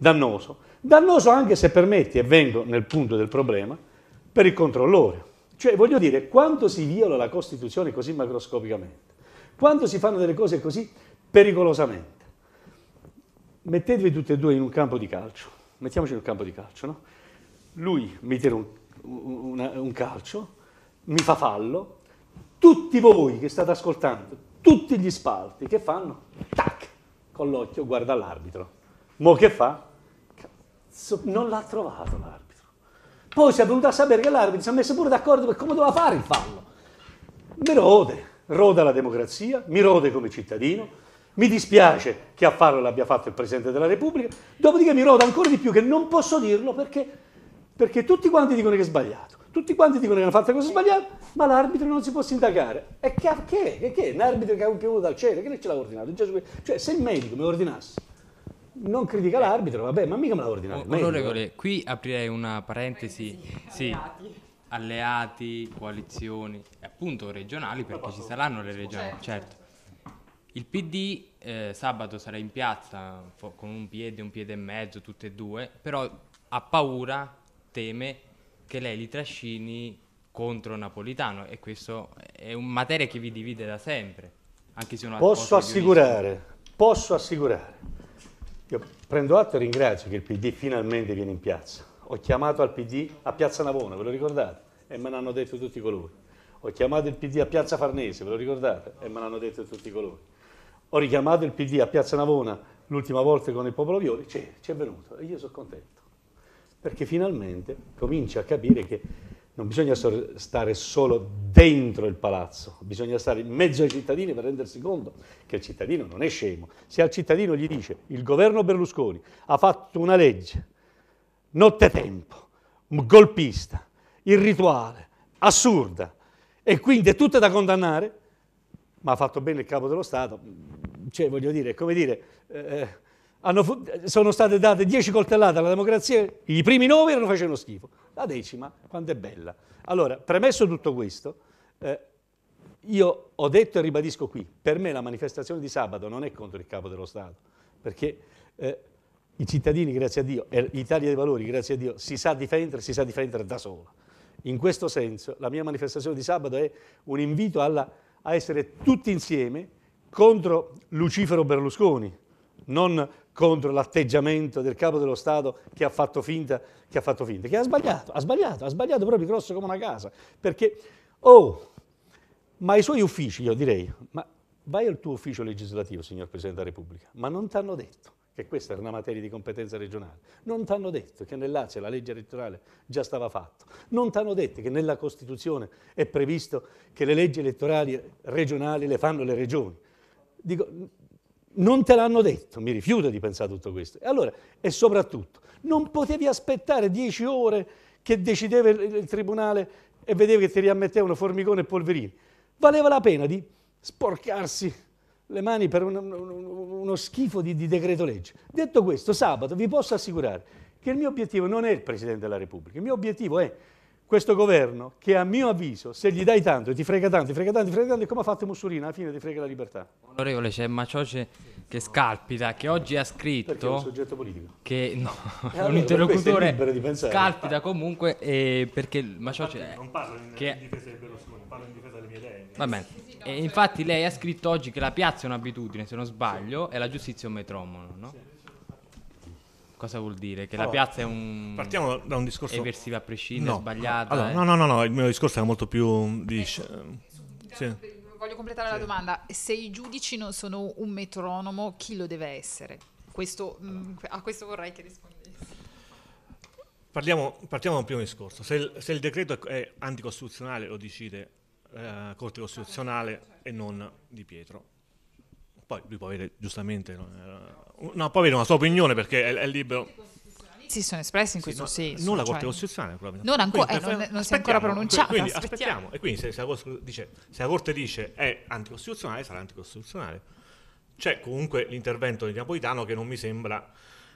dannoso. Dannoso anche se permetti, e vengo nel punto del problema, per il controllore. Cioè, voglio dire, quando si viola la Costituzione così macroscopicamente, quando si fanno delle cose così pericolosamente, mettetevi tutti e due in un campo di calcio, mettiamoci in un campo di calcio, no? Lui mi tira un, un, un calcio, mi fa fallo, tutti voi che state ascoltando, tutti gli spalti che fanno, tac, con l'occhio guarda l'arbitro. Mo che fa? non l'ha trovato l'arbitro. Poi si è venuto a sapere che l'arbitro si è messo pure d'accordo per come doveva fare il fallo. Mi rode, roda la democrazia, mi rode come cittadino, mi dispiace che a farlo l'abbia fatto il Presidente della Repubblica, dopodiché mi roda ancora di più che non posso dirlo perché, perché tutti quanti dicono che è sbagliato, tutti quanti dicono che hanno fatto cosa sbagliata, ma l'arbitro non si può sindacare. E che, che, che, che? Un arbitro che ha un piovuto dal cielo, che ne ce l'ha ordinato? cioè se il medico mi ordinasse non critica eh. l'arbitro, vabbè, ma mica me la ordinare. Onorevole, qui aprirei una parentesi. Sì, alleati, coalizioni, appunto regionali, perché ci saranno le regioni, certo. certo. Il PD eh, sabato sarà in piazza con un piede, un piede e mezzo, tutte e due, però ha paura, teme che lei li trascini contro Napolitano e questo è un materia che vi divide da sempre. anche se Posso assicurare, posso assicurare io prendo atto e ringrazio che il PD finalmente viene in piazza. Ho chiamato al PD a Piazza Navona, ve lo ricordate? E me l'hanno detto tutti colori. Ho chiamato il PD a Piazza Farnese, ve lo ricordate? E me l'hanno detto tutti colori. Ho richiamato il PD a Piazza Navona l'ultima volta con il popolo Violi, c'è, c'è venuto e io sono contento. Perché finalmente comincia a capire che non bisogna stare solo dentro il palazzo, bisogna stare in mezzo ai cittadini per rendersi conto che il cittadino non è scemo. Se al cittadino gli dice il governo Berlusconi ha fatto una legge, nottetempo, golpista, irrituale, assurda, e quindi è tutta da condannare, ma ha fatto bene il capo dello Stato, mm, cioè voglio dire, come dire... Eh, eh sono state date dieci coltellate alla democrazia, i primi nove erano facendo schifo, la decima quanto è bella. Allora, premesso tutto questo, eh, io ho detto e ribadisco qui, per me la manifestazione di sabato non è contro il capo dello Stato, perché eh, i cittadini, grazie a Dio, e l'Italia dei Valori, grazie a Dio, si sa difendere, si sa difendere da sola. In questo senso la mia manifestazione di sabato è un invito alla, a essere tutti insieme contro Lucifero Berlusconi, non contro l'atteggiamento del capo dello Stato che ha fatto finta, che ha fatto finta, che ha sbagliato, ha sbagliato, ha sbagliato proprio grosso come una casa, perché, oh, ma i suoi uffici, io direi, ma vai al tuo ufficio legislativo, signor Presidente della Repubblica, ma non ti hanno detto che questa era una materia di competenza regionale, non ti hanno detto che nel Lazio la legge elettorale già stava fatta, non ti hanno detto che nella Costituzione è previsto che le leggi elettorali regionali le fanno le regioni. Dico, non te l'hanno detto, mi rifiuto di pensare tutto questo. E allora, e soprattutto, non potevi aspettare dieci ore che decideva il, tribunale e vedevi che ti riammettevano Formicone e Polverini. Valeva la pena di sporcarsi le mani per un, uno schifo di, di decreto legge. Detto questo, sabato vi posso assicurare che il mio obiettivo non è il Presidente della Repubblica, il mio obiettivo è questo governo che a mio avviso, se gli dai tanto, ti frega tanto, ti frega tanto, ti frega tanto, come ha fatto Mussolini, alla fine ti frega la libertà. Onorevole, c'è Macioce che scalpita, che oggi ha scritto... Perché è un soggetto politico. Che no, eh, allora, un interlocutore di scalpita comunque eh, perché Macioce... Infatti, non parlo in, che... in difesa di Berlusconi, parlo in difesa delle mie idee. Eh. Va bene. E cioè infatti lei ha scritto oggi che la piazza è un'abitudine, se non sbaglio, e la giustizia è un metronomo, no? Sì. Cosa vuol dire? Che allora, la piazza è un. Partiamo da un discorso. eversivo a prescindere, no. sbagliato. Allora, eh? no, no, no, no, il mio discorso era molto più di. Eh, sì. Voglio completare sì. la domanda. Se i giudici non sono un metronomo, chi lo deve essere? Questo, allora. Mm, mh, a questo vorrei che rispondessi. Parliamo, partiamo da un primo discorso. Se il, se il decreto è anticostituzionale, lo decide la eh, Corte ah, Costituzionale certo. e non Di Pietro. Poi lui può avere giustamente no, può avere una sua opinione perché è, è libero si sono espressi in questo sì, senso. Non la Corte cioè, Costituzionale, Non, quindi, eh, non, non si è ancora pronunciata. Quindi aspettiamo. E quindi se, se, la dice, se, la Corte dice, è anticostituzionale, sarà anticostituzionale. C'è comunque l'intervento di Napolitano che non mi sembra,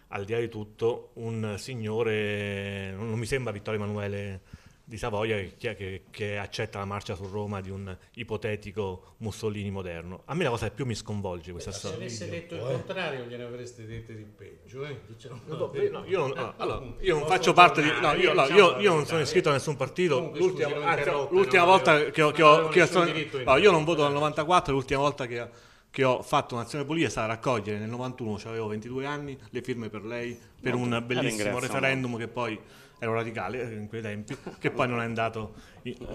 al di là di tutto, un signore, non, non mi sembra Vittorio Emanuele di Savoia che, che, che, accetta la marcia su Roma di un ipotetico Mussolini moderno. A me la cosa che più mi sconvolge questa Beh, storia. Se avesse detto il eh? contrario gliene avreste detto di peggio. Eh? Diciamo, io, non, faccio parte di... No, io, eh, io, diciamo, io, non sono iscritto a nessun partito. Comunque, l'ultima, scusi, anzi, l'ultima volta che ho... Che ho, che sono, no, io non voto dal 94, l'ultima volta che che ho fatto un'azione politica è stata raccogliere nel 91, cioè avevo 22 anni, le firme per lei, per un bellissimo referendum che poi era un radicale eh, in quei tempi, che poi non è, andato,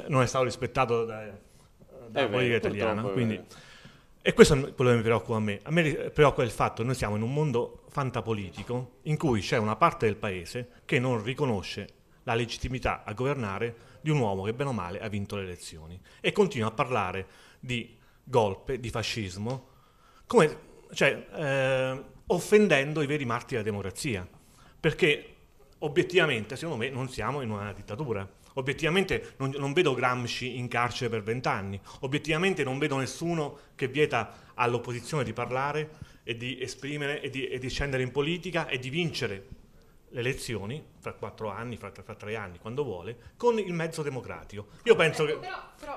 non è stato rispettato dalla da eh, politica italiana. Quindi, e questo è quello che mi preoccupa a me. A me preoccupa il fatto che noi siamo in un mondo fantapolitico in cui c'è una parte del paese che non riconosce la legittimità a governare di un uomo che bene o male ha vinto le elezioni e continua a parlare di golpe, di fascismo, come, cioè, eh, offendendo i veri martiri della democrazia. Perché obiettivamente, secondo me, non siamo in una dittatura. Obiettivamente non, non vedo Gramsci in carcere per vent'anni, obiettivamente non vedo nessuno che vieta all'opposizione di parlare e di esprimere e di, e di scendere in politica e di vincere le elezioni fra quattro anni, fra, fra, tre anni, quando vuole, con il mezzo democratico. Io ecco, penso che,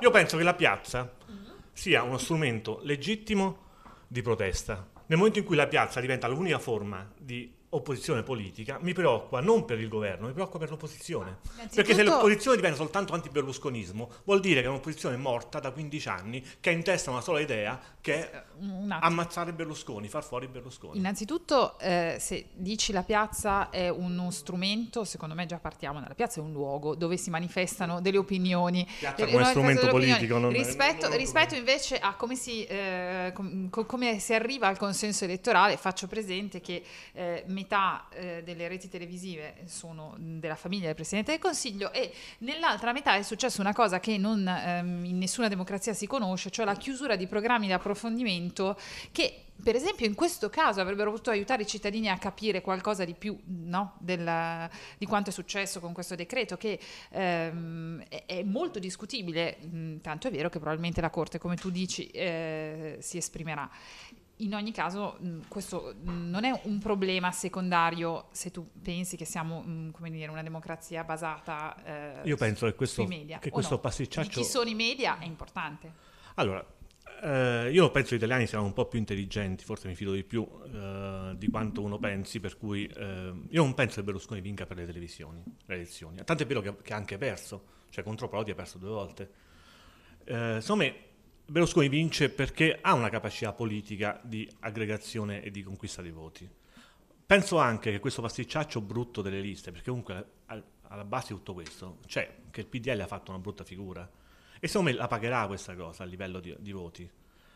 io penso che la piazza mm-hmm. sia uno strumento legittimo di protesta. Nel momento in cui la piazza diventa l'unica forma di opposizione politica mi preoccupa non per il governo, mi preoccupa per l'opposizione. Innanzitutto... Perché se l'opposizione diventa soltanto anti-berlusconismo, vuol dire che è un'opposizione morta da 15 anni che ha in testa una sola idea che è eh, ammazzare Berlusconi, far fuori Berlusconi. Innanzitutto, eh, se dici la piazza è uno strumento, secondo me già partiamo dalla piazza, è un luogo dove si manifestano delle opinioni. Piazza eh, come strumento politico. Non rispetto, non rispetto invece a come si, eh, com- come si, arriva al consenso elettorale, faccio presente che eh, metà eh, delle reti televisive sono mm, della famiglia del Presidente del Consiglio e nell'altra metà è successa una cosa che non ehm, in nessuna democrazia si conosce, cioè la chiusura di programmi di approfondimento che per esempio in questo caso avrebbero potuto aiutare i cittadini a capire qualcosa di più no? Del, di quanto è successo con questo decreto che ehm, è, è, molto discutibile, mm, tanto è vero che probabilmente la Corte, come tu dici, eh, si esprimerà in ogni caso mm, questo mm, non è un problema secondario se tu pensi che siamo mm, dire, una democrazia basata eh, Io penso che questo, sui media. Che questo no, pasticciaccio... Di chi sono i media è importante. Allora, eh, io penso che gli italiani siano un po' più intelligenti, forse mi fido di più eh, di quanto uno pensi, per cui eh, io non penso che Berlusconi vinca per le televisioni, le elezioni. Tanto è vero che, ha anche perso, cioè contro Prodi ha perso due volte. Eh, insomma, Berlusconi vince perché ha una capacità politica di aggregazione e di conquista dei voti. Penso anche che questo pasticciaccio brutto delle liste, perché comunque alla base di tutto questo c'è cioè che il PDL ha fatto una brutta figura e secondo me la pagherà questa cosa a livello di, di voti.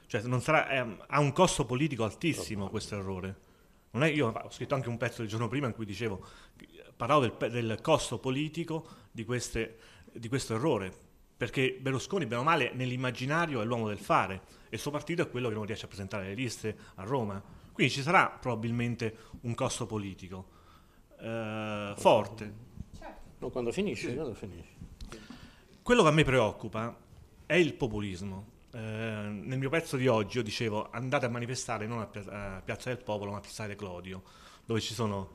Cioè sarà, è, ha un costo politico altissimo questo errore. È, io ho scritto anche un pezzo il giorno prima in cui dicevo, eh, parlavo del, del costo politico di, queste, di questo errore, perché Berlusconi, bene o male, nell'immaginario è l'uomo del fare e il suo partito è quello che non riesce a presentare le liste a Roma. Quindi ci sarà probabilmente un costo politico eh, forte. Certo. No, quando finisce, sì. quando finisce. Quello che a me preoccupa è il populismo. Eh, nel mio pezzo di oggi io dicevo andate a manifestare non a, Pia- a Piazza del Popolo ma a Piazzale Clodio, dove ci sono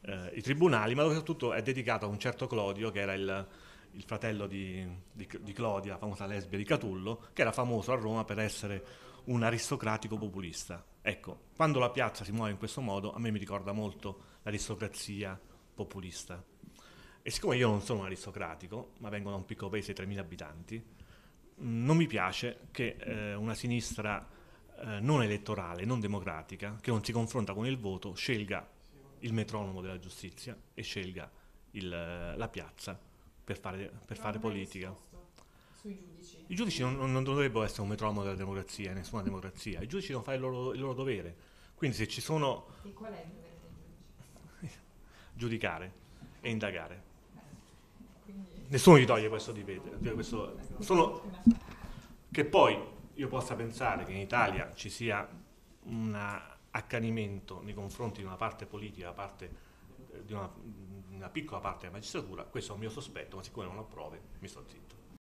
eh, i tribunali, ma soprattutto è dedicato a un certo Clodio che era il, il fratello di, di, di Clodia, famosa lesbia di Catullo, che era famoso a Roma per essere un aristocratico populista. Ecco, quando la piazza si muove in questo modo, a me mi ricorda molto l'aristocrazia populista. E siccome io non sono un aristocratico, ma vengo da un piccolo paese di 3.000 abitanti, non mi piace che eh, una sinistra eh, non elettorale, non democratica, che non si confronta con il voto, scelga il metronomo della giustizia e scelga il, la piazza per fare, per fare politica. Giudici. I giudici non, non, dovrebbero essere un metronomo della democrazia, nessuna democrazia. I giudici devono fare il loro, il loro dovere. Quindi se ci sono... E qual è il dovere dei giudici? Giudicare e indagare. Eh, quindi... Nessuno gli toglie questo dovere. Eh, questo... Ecco, sono... Che poi io possa pensare che in Italia ci sia un accanimento nei confronti di una parte politica, da parte eh, di una una piccola parte della magistratura, questo è un mio sospetto, ma siccome non ho prove mi sto zitto.